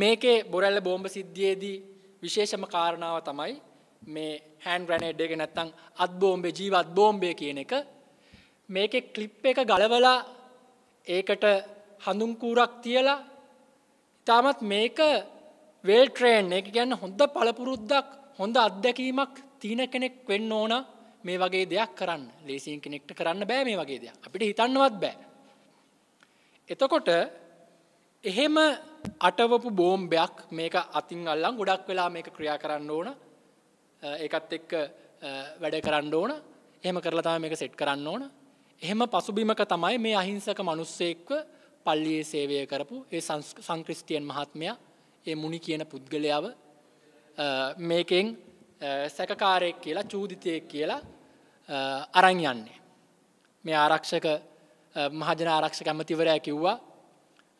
මේකේ බොරල්ල බෝම්බ සිද්ධියේදී විශේෂම කාරණාව තමයි මේ හැන් ග්‍රනේඩ් එක නැත්තං අත් බෝම්බේ ජීවත් බෝම්බය කියන එක මේක කලිප් එක ගලවලා ඒකට හඳුන්කූරක් තියලා ඉතාමත් මේක වේල් ට්‍රේන් එක ගැන්න හොඳ පළපුරුද්දක් හොඳ අත්දැකීමක් තියන කෙනෙක් වෙන්න ඕන මේ වගේ දෙයක් කරන්න ලේසින් කෙනෙක්ට කරන්න බෑ මේ වගේ දෙයක් අපිට හිතන්නවත් බෑ එතකොට එහෙම අටවපු බෝම්බයක් මේක අතින් අල්ලං ගොඩක් වෙලා මේක ක්‍රියා කරන්න ඕන ඒකත් එක්ක වැඩ කරන්න ඕන එහෙම කරලතම මේක සෙට් කරන්න ඕන එහෙම පසුබිමක තමයි මේ අහිංසක මනුස්සෙක්ව පල්ලියේ සේවය කරපු ඒ සංක්‍රිස්ටියන් මහත්මයා ඒ මුනි කියන පුද්ගලයාව මේකෙන් සැකකාරයෙක් කියලා චූදිතයෙක් කියලා අරං යන්නේ. මේ ආරක්ෂක මහජන ආරක්ෂක ඇමතිවරයා කිව්වා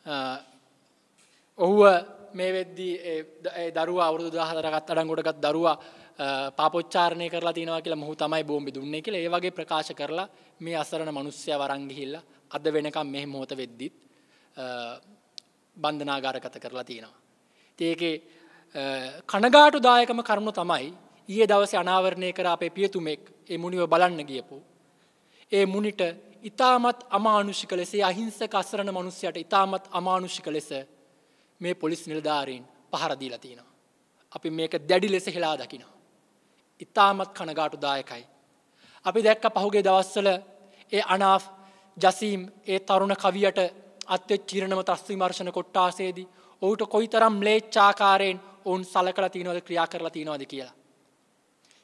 ඔහුව මේ වෙද්දී දරුව අවුරදු දහතරගත් අඩංගොඩගත් දරුවා පාපොච්චාරණය කරලා තිනවා කියලා මොහු තමයි බෝම්බි දුන්නේ කියලා ඒ වගේ ප්‍රකාශ කරලා මේ අසරණ මිනිස්සයා වරන් ගිහිල්ලා අද වෙනකම් මෙහි මොහොත වෙද්දිත් බන්ධනාගාරගත කරලා තිනවා. ඉතින් ඒකේ කනගාටුදායකම කරුණු තමයි ඊයේ දවසේ අනාවරණය කර අපේ පියතුමෙක් ඒ මුනිව බලන්න ගියපු. ඒ මුනිට ඉතාමත් අමානුෂික ලෙසේ අහිංසක අසරණ මනුස්සයට ඉතාමත් අමානුෂික ලෙස මේ පොලිස් නිලධාරීන් පහරදීලා තියෙනවා. අපි මේක දැඩි ලෙස හෙලා දකිනවා. ඉතාමත් කනගාටු දායකයි. අපි දැක්ක පහුගේ දවස්සල ඒ අනාෆ් ජසීම් ඒ තරුණ කවියට අත්‍ය චීරණම ත්‍රස්විමර්ශණ කොට්ටාසේදී ඔහුට කොයිතරම් ම්ලේච්චාකාරයෙන් ඔවුන් සලකලා තියනවද ක්‍රියා කරලා තියනවද කියලා.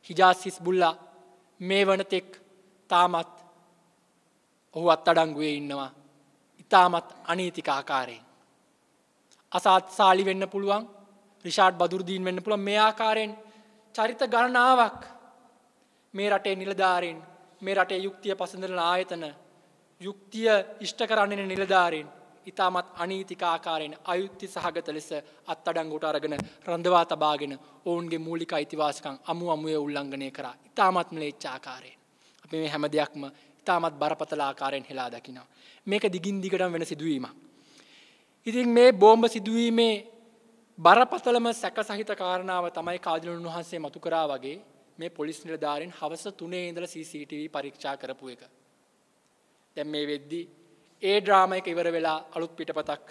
හිජාසිස් බුල්ලා මේ වනතෙක් තාමත් ඔහු අත්තඩංගුවේ ඉන්නවා ඉතාමත් අනීතික ආකාරයෙන්. අසාත් සාලි වෙන්න පුළුවන් රිෂාඩ් බදුරදීන් වෙන්න පුළුවන් මේ ආකාරයෙන් චරිත ගණනාවක් මේ රටේ නිලධාරයෙන් මේ රටේ යුක්තිය පසඳරන ආයතන යුක්තිය ඉෂ්ට කරන්නේ නිලධාරයෙන් ඉතාමත් අනීතික ආකාරයෙන් අයුක්ති සහගත ලෙස අත්තඩංගුට අරගෙන රඳවා තබාගෙන ඔවුන්ගේ මූලික අයිතිවාසිකම් අමු අමුවේ උල්ලංඝනය කරා ඉතාමත් ම්ලේච්ඡ ආකාරයෙන් අපි මේ හැම දෙයක්ම තාමත් බරපතල ආකාරයෙන් හෙලා දකිනවා. මේක දිගින් දිගටම වෙන සිදුවීමක්. ඉතින් මේ බෝම්බ සිදුවීමේ බරපතලම සැක සහිත කාරණාව තමයි කාදිලුන් වහන්සේ මතු කරා වගේ මේ පොලිස් නිලධාරීන් හවස තුනේ ඉඳලා CCTV පරීක්ෂා කරපු එක. දැන් මේ වෙද්දි ඒ ඩ්‍රාමා එක ඉවර වෙලා අලුත් පිටපතක්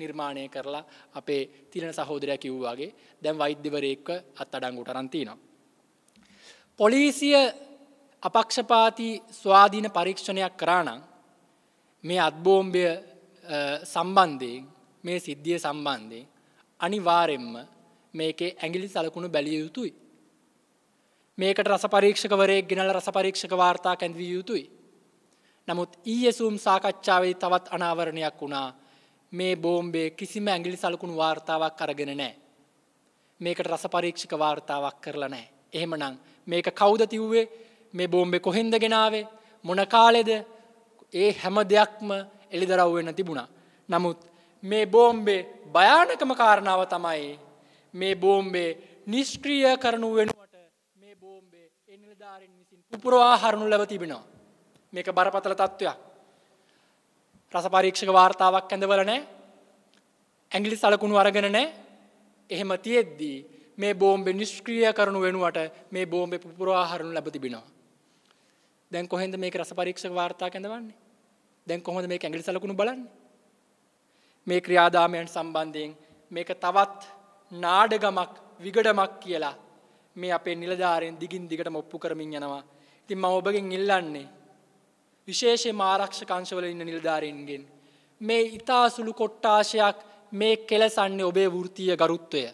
නිර්මාණය කරලා අපේ තිලන සහෝදරයා කිව්වා වගේ දැන් වෛද්‍යවරයෙක්ව අත්අඩංගුවට අරන් තිනවා. පොලිසිය අපක්ෂපාති ස්වාධීන පරීක්ෂණයක් කරාණං මේ අත්බෝම්භය සම්බන්ධයෙන් මේ සිද්ධිය සම්බන්ධයෙන් අනිවාරෙන්ම මේකේ ඇගිලි සලකුණු බැලිය යුතුයි. මේකට රස පරීක්ෂකවරේ ගෙනල රස පරීක්ෂක වාර්තා කැඳවිය යුතුයි. නමුත් ඊයසුම් සාකච්ඡාවේ තවත් අනාවරණයක් වුණා මේ බෝම්බේ කිසිම ඇගිලි සලකුණු වාර්තාවක් අරගෙන නෑ. මේකට රස පරීක්ෂික වාර්තාවක් කරලා නෑ. එහෙමනම් මේක කෞද තිව්වේ මේ බෝම්බෙ කොහෙන්ද ගෙනාවේ මොන කාලෙද ඒ හැම දෙයක්ම එළිදරව් වෙන්න තිබුණා. නමුත් මේ බෝම්බේ භයානකම කාරණාව තමයි මේ බෝම්බේ නිෂ්ක්‍රිය කරනු වෙනුවට මේ බෝම්බේ එනිලධාරින් විසින් පුපුරවා හරණු ලැබ තිබෙනවා. මේක බරපතල තත්ත්වයක්. රස පරීක්ෂක වාර්තාවක් ඇඳවල නෑ. ඇංගිලි සලකුණු අරගෙන නෑ. එහෙම තියෙද්දී මේ බෝම්බෙ නිෂ්ක්‍රිය කරනු වෙනුවට මේ බෝම්බෙ පුපුරවා හරණු ලැබ තිබෙනවා. දැන් කොහෙන්ද මේක රස පරීක්ෂක වාර්තා කැඳවන්නේ? දැන් කොහොමද මේක ඇඟිලි සලකුණු බලන්නේ? මේ ක්‍රියාදාමයන් සම්බන්ධයෙන් මේක තවත් නාඩගමක් විගඩමක් කියලා මේ අපේ නිලධාරයෙන් දිගින් දිගටම ඔප්පු කරමින් යනවා. ඉතින් මම ඔබගෙන් ඉල්ලන්නේ විශේෂයෙන්ම ආරක්ෂක අංශවල ඉන්න නිලධාරීන්ගෙන් මේ ඊතා සුළු කොට්ටාශයක් මේ කෙලසන්නේ ඔබේ වෘත්තීය ගරුත්වය.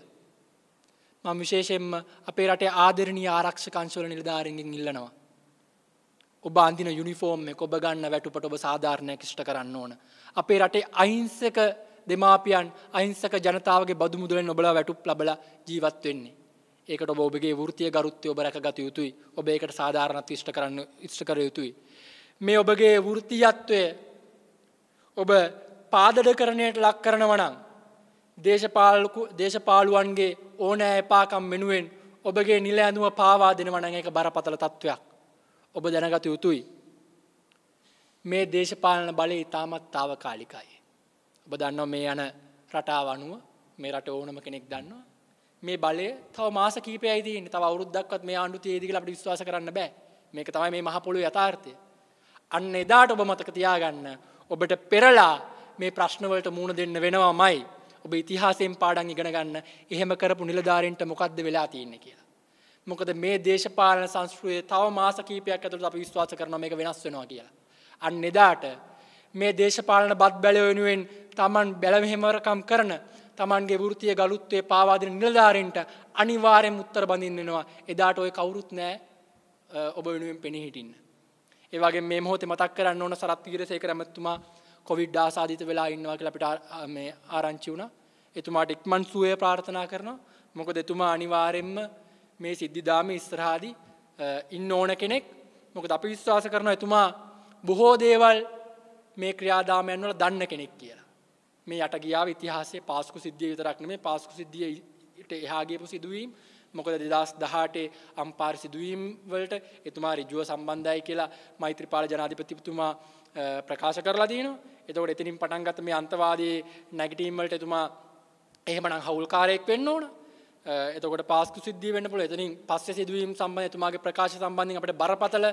මම විශේෂයෙන්ම අපේ රටේ ආදරණීය ආරක්ෂක අංශවල නිලධාරීන්ගෙන් ඉල්ලනවා. ඔබ අන්දින යුනිෆෝර්ම් එක ඔබ ගන්න වැටුපට ඔබ සාධාරණයක් ෂ්ට කරන්න ඕන. අපේ රටේ අහිංසක දෙමාපියන් අහිංසක ජනතාවගේ බදු මුදුරෙන් ඔබලා වැටුප් ලබල ජීවත් වෙන්නේ. ඒකට ඔබගේ වෘතිය ගරුත්ය ඔබ රැකගත යුතුයි ඔබ ඒකට සාධාරණත් විෂ්ට කරන්න ඉෂ්ට කර යුතුයි. මේ ඔබගේ වෘතියත්වය ඔබ පාදඩ කරණයට ලක් කරනවනං. දේශපාලකු දේශපාලුවන්ගේ ඕනෑ එපාකම් මෙනුවෙන් ඔබගේ නිල ඇඳුව පාවා දෙනවන එක බරපතල තත්ත්වයක්. ඔබ දැනගත යුතුයි. මේ දේශපාලන බලය ඉතාමත් තාවකාලිකයි. ඔබ දන්නවා මේ යන රටාව අනුව මේ රට ඕනම කෙනෙක් දන්නවා. මේ බලය තව මාස කීපයයිදී තව අවුරුද්දක්වත් මේ ආණ්ඩු තියේදී කියලා අපිට විශ්වාස කරන්න බෑ. මේක තමයි මේ මහ පොළොවේ යථාර්ථය. අන්න එදාට ඔබ මතක තියාගන්න ඔබට පෙරලා මේ ප්‍රශ්නවලට මූණ දෙන්න වෙනවාමයි. ඔබ ඉතිහාසයෙන් පාඩන් ඉගෙන ගන්න එහෙම කරපු නිලධාරීන්ට මොකද්ද වෙලා තියෙන්නේ කියලා. මොකද මේ දේශපාලන සංස්කෘතිය තව මාස කීපයක් ඇතුළත අපි විශ්වාස කරනවා මේක වෙනස් වෙනවා කියලා. අන්න එදාට මේ දේශපාලන බත් බැල වෙනුවෙන් Taman බැලමෙහෙමරකම් කරන Tamanගේ වෘත්තීය ගලුත්වයේ පාවා දෙන නිලධාරීන්ට අනිවාර්යෙන් උත්තර බඳින්න වෙනවා. එදාට ඔය කවුරුත් නැහැ ඔබ වෙනුවෙන් පෙනී හිටින්න. ඒ වගේ මේ මොහොතේ මතක් කරන්න ඕන සරත් වීරසේකර මැතිතුමා කොවිඩ් ආසාදිත වෙලා ඉන්නවා කියලා අපිට මේ ආරංචි වුණා. එතුමාට ඉක්මන් සුවය ප්‍රාර්ථනා කරනවා. මොකද එතුමා අනිවාර්යෙන්ම මේ සිද්ධිධාම ඉස්ත්‍රහාදී ඉන්න ඕන කෙනෙක් මොකද අපි විශ්වාස කරන එතුමා බොහෝ දේවල් මේ ක්‍රියාදාමයන් වල දන්න කෙනෙක් කියලා. මේ යට ගියාව ඉතිහාසයේ පාස්කු සිද්ධිය විතරක් නෙමෙයි පාස්කු සිද්ධියට එහා ගියපු සිදුවීම් මොකද 2018 අම්පාර සිදුවීම් වලට එතුමා ඍජුව සම්බන්ධයි කියලා මෛත්‍රීපාල ජනාධිපතිතුමා ප්‍රකාශ කරලා තිනවා. එතකොට එතනින් පටන් ගත්ත මේ අන්තවාදී නැගිටීම් වලට එතුමා එහෙමනම් හවුල්කාරයෙක් වෙන්න ඕන. එතකොට පාස්කු සිද්ධිය වන්න පුල එතනින් පස්ස සිදුවීම් සම්බන්ධ තුමාගේ ප්‍රකාශ සම්බන්ධින් අපට බරපතල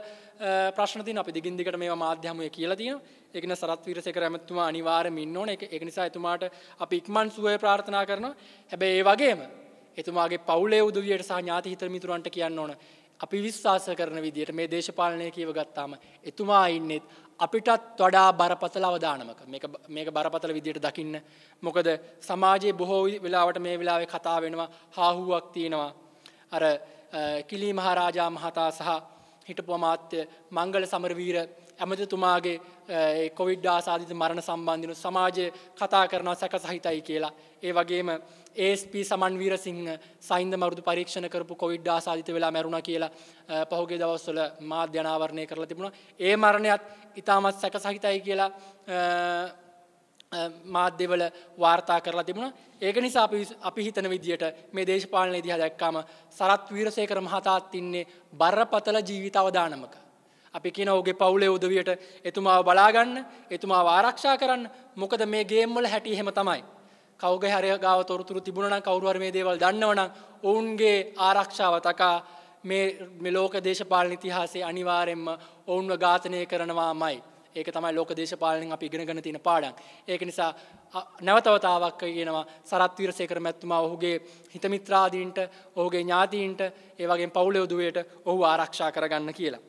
ප්‍රශ්නතින් අපි දිගින්දිකට මේ මාධ්‍යමය කියලා තියෙන එකන සරත්වීරසක රැමත්තුමා අනිවාරම ඉන්න ඕන එක නිසා එතුමාට අපි ඉක්මන් සුවය ප්‍රාර්ථනා කරන හැබැ ඒ වගේම එතුමාගේ පවුලේ උදවියට සහ ඥාති හිතමිතුරන්ට කියන්න ඕන අපි විශ්වාස කරන විදියට මේ දේශපාලනය කියව ගත්තාම එතුමා ඉන්නෙත් අපිටත් වඩා බරපතල අවදානමක මේක බරපතල විදියට දකින්න. මොකද සමාජයේ බොහෝ වෙලාවට මේ වෙලාවේ කතා වෙනවා හාහුවක් තියෙනවා. අර කිලි මහරාජා මහතා සහ හිටපු අමාත්‍ය මංගල සමරවීර ඇමතිතුමාගේ කොවිඩ් ආසාධිත මරණ සම්බන්ධිනු සමාජය කතා කරනවා සැක සහිතයි කියලා. ඒ වගේම ඒස්ප සමන්වීර සිංහ සයින්ද මරුදු පරීක්ෂණ කරපු කොවිඩ් ආසාධිත වෙලා මැරුණ කියලා පහුගේ දවස්වල මාධ්‍යනාවරණය කරලා තිබුණ. ඒ මරණයත් ඉතාමත් සැක සහිතයි කියලා මාධ්‍යවල වාර්තා කරලා තිබුණ ඒක නිසා අපි හිතන විදියට මේ දේශපාලන ඉදිහ දැක්කාම සරත් වීරසය කර මහතාත් ඉන්නේ බරපතල ජීවිත අවදානමක. අපි කියන ඔගේ පවුලේ උදවියට එතුමා බලාගන්න එතුමා ආරක්ෂා කරන්න මොකද මේ ගේම්වල හැටි එහෙම තමයි. කවුග හරය ගාව තොරතුරු තිබුණන කවරුවර මේ දේවල් දන්නවනම් ඔවුන්ගේ ආරක්ෂාව තකා මේ මෙලෝක දේශපාලන ඉතිහාසේ අනිවාරෙන්ම ඔවුන්ව ඝාතනය කරනවා මයි. ඒක තමයි ලෝක දේශපාලනින් අපි ඉගෙනගෙන තියෙන පාඩම්. ඒක නිසා නැවතවතාවක් කියනවා සරත් වීරසේකර මැතිතුමා ඔහුගේ හිතමිත්‍රාදීන්ට ඔහුගේ ඥාතීන්ට ඒ වගේම පවුලේ උදවියට ඔහු ආරක්ෂා කරගන්න කියලා.